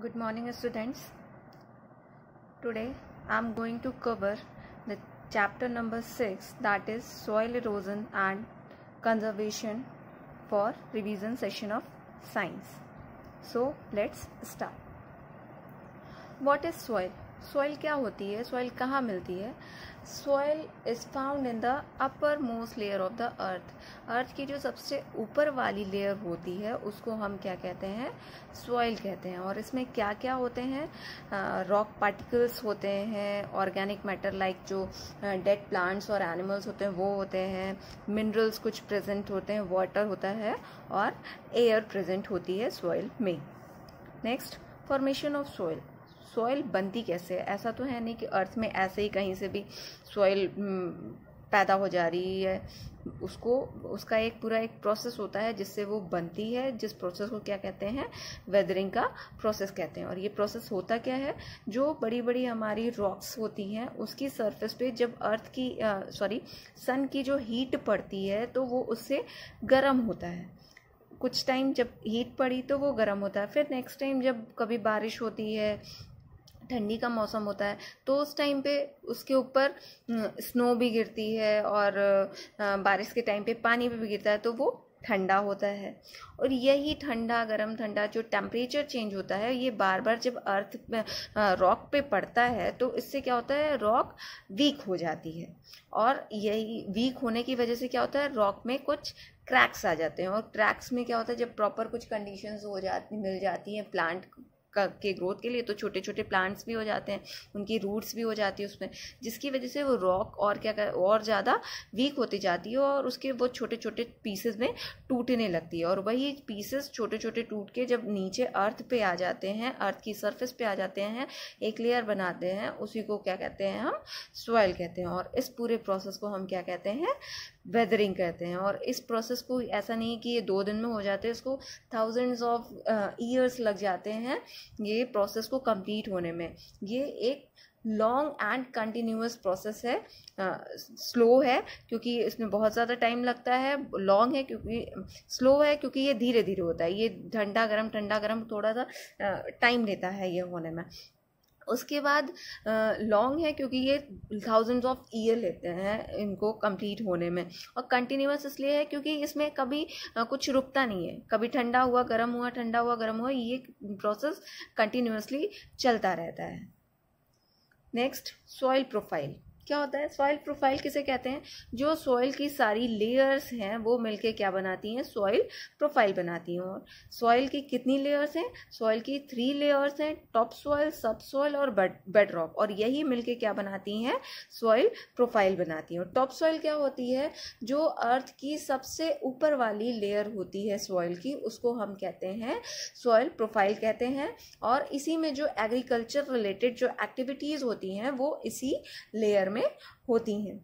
good morning students today i'm going to cover the chapter number 6 that is soil erosion and conservation for revision session of science so let's start what is soil soil क्या होती है soil कहाँ मिलती है soil is found in the upper most layer of the earth earth की जो सबसे ऊपर वाली लेयर होती है उसको हम क्या कहते हैं सॉइल कहते हैं और इसमें क्या क्या होते हैं रॉक पार्टिकल्स होते हैं ऑर्गेनिक मैटर लाइक जो डेड प्लांट्स और एनिमल्स होते हैं वो होते हैं मिनरल्स कुछ प्रेजेंट होते हैं वाटर होता है और एयर प्रेजेंट होती है सॉइल में next formation of soil soil बनती कैसे है ऐसा तो है नहीं कि अर्थ में ऐसे ही कहीं से भी सॉइल हम्म, पैदा हो जा रही है उसको उसका एक पूरा एक प्रोसेस होता है जिससे वो बनती है जिस प्रोसेस को क्या कहते हैं वेदरिंग का प्रोसेस कहते हैं और ये प्रोसेस होता क्या है जो बड़ी बड़ी हमारी रॉक्स होती हैं उसकी सरफेस पे जब अर्थ की सॉरी सन की जो हीट पड़ती है तो वो उससे गर्म होता है कुछ टाइम जब हीट पड़ी तो वो गर्म होता है फिर नेक्स्ट टाइम जब कभी बारिश होती है ठंडी का मौसम होता है तो उस टाइम पे उसके ऊपर स्नो भी गिरती है और बारिश के टाइम पे पानी भी गिरता है तो वो ठंडा होता है और यही ठंडा गर्म ठंडा जो टेम्परेचर चेंज होता है ये बार बार जब अर्थ रॉक पे पड़ता है तो इससे क्या होता है रॉक वीक हो जाती है और यही वीक होने की वजह से क्या होता है रॉक में कुछ क्रैक्स आ जाते हैं और क्रैक्स में क्या होता है जब प्रॉपर कुछ कंडीशंस हो जाती मिल जाती हैं प्लांट के ग्रोथ के लिए तो छोटे छोटे प्लांट्स भी हो जाते हैं उनकी रूट्स भी हो जाती है उसमें जिसकी वजह से वो रॉक और क्या कर, और ज़्यादा वीक होती जाती है और उसके वो छोटे छोटे पीसेज में टूटने लगती है और वही पीसेस छोटे छोटे टूट के जब नीचे अर्थ पे आ जाते हैं अर्थ की सरफेस पे आ जाते हैं एक लेयर बनाते हैं उसी को क्या कहते हैं हम सॉइल कहते हैं और इस पूरे प्रोसेस को हम क्या कहते हैं वेदरिंग कहते हैं और इस प्रोसेस को ऐसा नहीं कि ये दो दिन में हो जाते हैं इसको थाउजेंड्स ऑफ ईयर्स लग जाते हैं ये प्रोसेस को कंप्लीट होने में ये एक लॉन्ग एंड कंटिन्यूस प्रोसेस है स्लो है क्योंकि इसमें बहुत ज़्यादा टाइम लगता है लॉन्ग है क्योंकि स्लो है क्योंकि ये धीरे धीरे होता है ये ठंडा गर्म ठंडा गर्म थोड़ा सा टाइम लेता है ये होने में उसके बाद लॉन्ग है क्योंकि ये थाउजेंड्स ऑफ ईयर लेते हैं इनको कंप्लीट होने में और कंटिन्यूस इसलिए है क्योंकि इसमें कभी कुछ रुकता नहीं है कभी ठंडा हुआ गर्म हुआ ठंडा हुआ गर्म हुआ ये प्रोसेस कंटिन्यूसली चलता रहता है नेक्स्ट सॉइल प्रोफाइल क्या होता है सॉइल प्रोफाइल किसे कहते हैं जो सॉइल की सारी लेयर्स हैं वो मिलके क्या बनाती हैं सॉइल प्रोफाइल बनाती हैं और सॉइल की कितनी लेयर्स हैं सॉइल की थ्री लेयर्स हैं टॉप सॉइल सब सॉइल और बेड रॉक और यही मिलके क्या बनाती हैं सॉइल प्रोफाइल बनाती हैं टॉप सॉइल क्या होती है जो अर्थ की सबसे ऊपर वाली लेयर होती है सॉइल की उसको हम कहते हैं सॉइल प्रोफाइल कहते हैं और इसी में जो एग्रीकल्चर रिलेटेड जो एक्टिविटीज़ होती हैं वो इसी लेयर में में होती हैं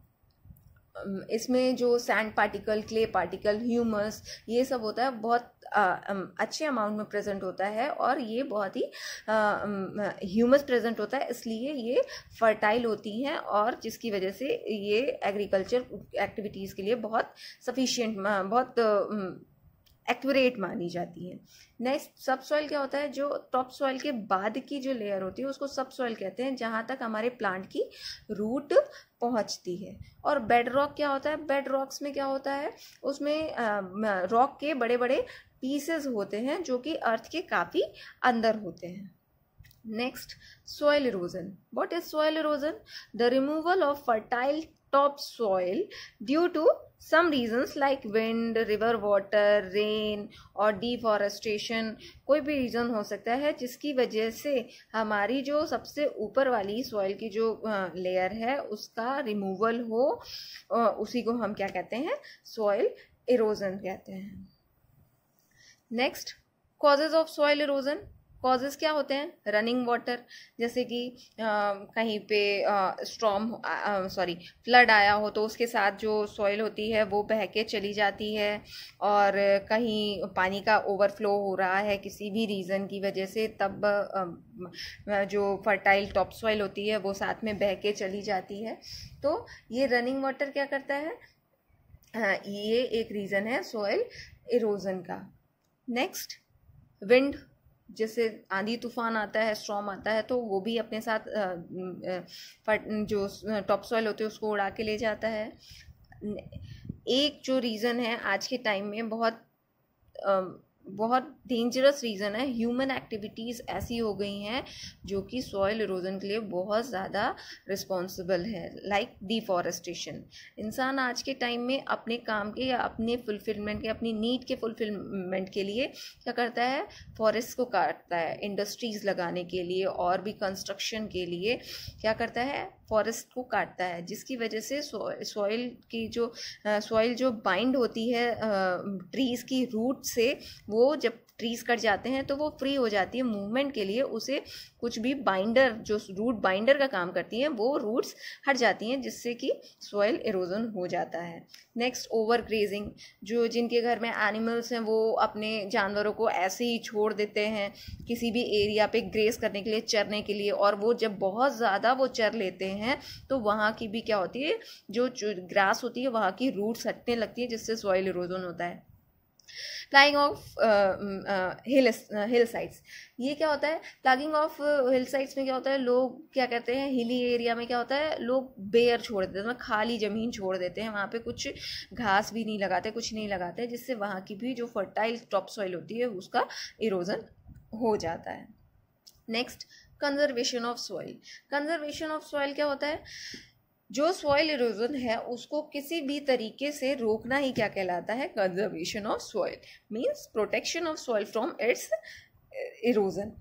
इसमें जो sand particle clay particle humus ये सब होता है बहुत अच्छे अमाउंट में प्रेजेंट होता है और ये बहुत ही ह्यूमस प्रेजेंट होता है इसलिए ये फर्टाइल होती हैं और जिसकी वजह से ये एग्रीकल्चर एक्टिविटीज़ के लिए बहुत सफिशियंट बहुत एक्यूरेट मानी जाती है नेक्स्ट सब सॉइल क्या होता है जो टॉप सॉइल के बाद की जो लेयर होती है उसको सब सॉइल कहते हैं जहाँ तक हमारे प्लांट की रूट पहुँचती है और बेड रॉक क्या होता है बेड रॉक्स में क्या होता है उसमें रॉक के बड़े बड़े पीसेस होते हैं जो कि अर्थ के काफ़ी अंदर होते हैं next soil erosion what is soil erosion the removal of fertile top soil due to some reasons like wind river water rain और deforestation कोई भी reason हो सकता है जिसकी वजह से हमारी जो सबसे ऊपर वाली soil की जो layer है उसका removal हो उसी को हम क्या कहते हैं soil erosion कहते हैं next causes of soil erosion causes क्या होते हैं रनिंग वाटर जैसे कि आ, कहीं पे स्ट्रॉम सॉरी फ्लड आया हो तो उसके साथ जो सॉइल होती है वो बह के चली जाती है और कहीं पानी का ओवरफ्लो हो रहा है किसी भी रीज़न की वजह से तब आ, जो फर्टाइल टॉप सॉइल होती है वो साथ में बह के चली जाती है तो ये रनिंग वाटर क्या करता है आ, ये एक रीज़न है सॉइल इरोजन का नेक्स्ट विंड जैसे आंधी तूफान आता है स्ट्रॉम आता है तो वो भी अपने साथ जो टॉप सॉइल होती है उसको उड़ा के ले जाता है एक जो रीज़न है आज के टाइम में बहुत बहुत डेंजरस रीज़न है ह्यूमन एक्टिविटीज़ ऐसी हो गई हैं जो कि सॉयल इरोजन के लिए बहुत ज़्यादा रिस्पॉन्सिबल है लाइक डिफॉरेस्टेशन इंसान आज के टाइम में अपने काम के या अपने फुलफिलमेंट के अपनी नीड के फुलफिलमेंट के लिए क्या करता है फॉरेस्ट को काटता है इंडस्ट्रीज़ लगाने के लिए और भी कंस्ट्रक्शन के लिए क्या करता है फॉरेस्ट को काटता है जिसकी वजह से सॉइल की जो सॉइल जो बाइंड होती है ट्रीज़ की रूट से वो जब ट्रीज कट जाते हैं तो वो फ्री हो जाती है मूवमेंट के लिए उसे कुछ भी बाइंडर जो रूट बाइंडर का काम करती हैं वो रूट्स हट जाती हैं जिससे कि सॉयल इरोजन हो जाता है नेक्स्ट ओवर ग्रेजिंग जो जिनके घर में एनिमल्स हैं वो अपने जानवरों को ऐसे ही छोड़ देते हैं किसी भी एरिया पे ग्रेस करने के लिए चरने के लिए और वो जब बहुत ज़्यादा वो चर लेते हैं तो वहाँ की भी क्या होती है जो ग्रास होती है वहाँ की रूट्स हटने लगती है जिससे सॉयल इरोजन होता है प्लाइंग ऑफ हिल हिल साइड्स ये क्या होता है प्लागिंग ऑफ हिल साइड्स में क्या होता है लोग क्या कहते हैं हिली एरिया में क्या होता है लोग बेयर छोड़ देते हैं मतलब खाली ज़मीन छोड़ देते हैं वहाँ पे कुछ घास भी नहीं लगाते कुछ नहीं लगाते जिससे वहाँ की भी जो फर्टाइल टॉप सॉइल होती है उसका इरोजन हो जाता है next conservation of soil conservation of soil क्या होता है जो सॉइल इरोजन है उसको किसी भी तरीके से रोकना ही क्या कहलाता है conservation of soil means protection of soil from its erosion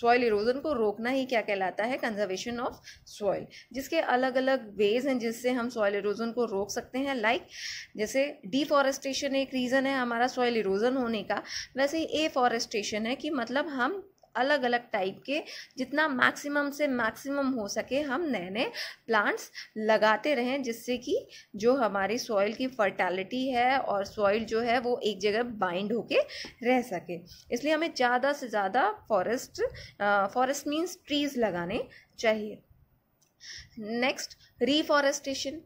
soil erosion को रोकना ही क्या कहलाता है कंजर्वेशन ऑफ सॉइल जिसके अलग अलग वेज हैं जिससे हम सॉइल इरोजन को रोक सकते हैं लाइक like, जैसे डिफॉरेस्टेशन एक रीज़न है हमारा सॉइल इरोजन होने का वैसे ही एफॉरेस्टेशन है कि मतलब हम अलग अलग टाइप के जितना मैक्सिमम से मैक्सिमम हो सके हम नए नए प्लांट्स लगाते रहें जिससे कि जो हमारी सॉइल की फर्टैलिटी है और सॉइल जो है वो एक जगह बाइंड होके रह सके इसलिए हमें ज़्यादा से ज़्यादा फॉरेस्ट फॉरेस्ट मीन्स ट्रीज लगाने चाहिए नेक्स्ट रीफॉरेस्टेशन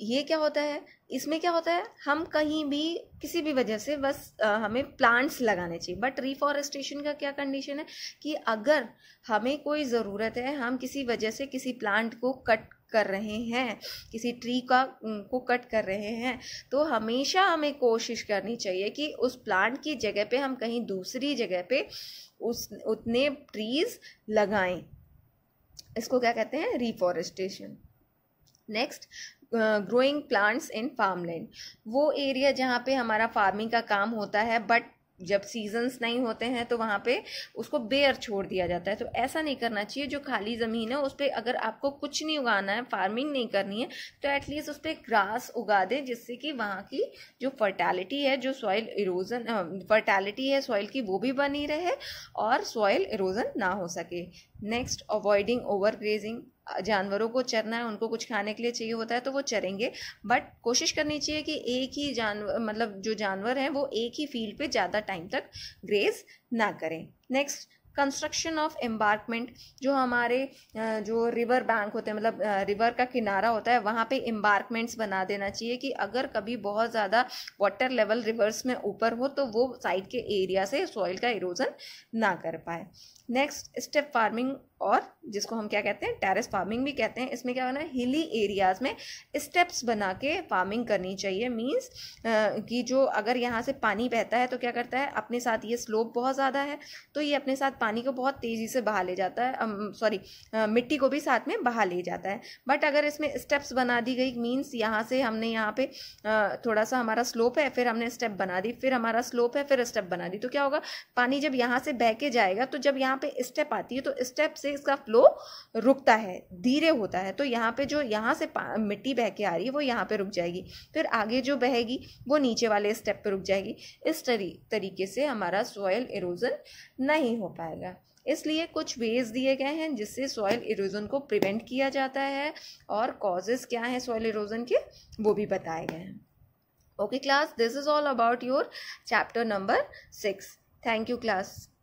ये क्या होता है इसमें क्या होता है हम कहीं भी किसी भी वजह से बस आ, हमें प्लांट्स लगाने चाहिए बट रिफॉरेस्टेशन का क्या कंडीशन है कि अगर हमें कोई ज़रूरत है हम किसी वजह से किसी प्लांट को कट कर रहे हैं किसी ट्री का को कट कर रहे हैं तो हमेशा हमें कोशिश करनी चाहिए कि उस प्लांट की जगह पे हम कहीं दूसरी जगह पे उस उतने ट्रीज लगाएं इसको क्या कहते हैं reforestation next growing plants in farmland वो एरिया जहाँ पे हमारा फार्मिंग का काम होता है बट जब सीजन्स नहीं होते हैं तो वहाँ पे उसको बेयर छोड़ दिया जाता है तो ऐसा नहीं करना चाहिए जो खाली ज़मीन है उस पर अगर आपको कुछ नहीं उगाना है फार्मिंग नहीं करनी है तो एटलीस्ट उस पर ग्रास उगा दें जिससे कि वहाँ की जो फर्टैलिटी है जो सॉइल इरोजन फर्टैलिटी है सॉइल की वो भी बनी रहे और सॉइल इरोजन ना हो सके नेक्स्ट अवॉइडिंग ओवर ग्रेजिंग जानवरों को चरना है उनको कुछ खाने के लिए चाहिए होता है तो वो चरेंगे बट कोशिश करनी चाहिए कि एक ही जानवर मतलब जो जानवर हैं वो एक ही फील्ड पे ज़्यादा टाइम तक ग्रेज ना करें नेक्स्ट कंस्ट्रक्शन ऑफ एम्बार्कमेंट जो हमारे जो रिवर बैंक होते हैं मतलब रिवर का किनारा होता है वहाँ पे एम्बार्कमेंट्स बना देना चाहिए कि अगर कभी बहुत ज़्यादा वाटर लेवल रिवर्स में ऊपर हो तो वो साइड के एरिया से सॉइल का इरोजन ना कर पाए नेक्स्ट स्टेप फार्मिंग और जिसको हम क्या कहते हैं टेरेस फार्मिंग भी कहते हैं इसमें क्या करना है हिली एरियाज़ में स्टेप्स बना के फार्मिंग करनी चाहिए मींस कि जो अगर यहाँ से पानी बहता है तो क्या करता है अपने साथ ये स्लोप बहुत ज़्यादा है तो ये अपने साथ पानी को बहुत तेज़ी से बहा ले जाता है सॉरी मिट्टी को भी साथ में बहा ले जाता है बट अगर इसमें स्टेप्स बना दी गई मीन्स यहाँ से हमने यहाँ पर थोड़ा सा हमारा स्लोप है फिर हमने स्टेप बना दी फिर हमारा स्लोप है फिर स्टेप बना दी तो क्या होगा पानी जब यहाँ से बह के जाएगा तो जब यहाँ यहाँ पे स्टेप आती है तो स्टेप से इसका फ्लो रुकता है धीरे होता है तो यहाँ पे जो यहाँ से मिट्टी बह के आ रही है वो यहाँ पे रुक जाएगी फिर आगे जो बहेगी वो नीचे वाले स्टेप पे रुक जाएगी इस तरीके से हमारा सॉयल इरोजन नहीं हो पाएगा इसलिए कुछ वेज दिए गए हैं जिससे सॉयल इरोजन को प्रिवेंट किया जाता है और कॉजेज़ क्या हैं सॉयल इरोजन के वो भी बताए गए हैं okay class this is all about your chapter number six thank you class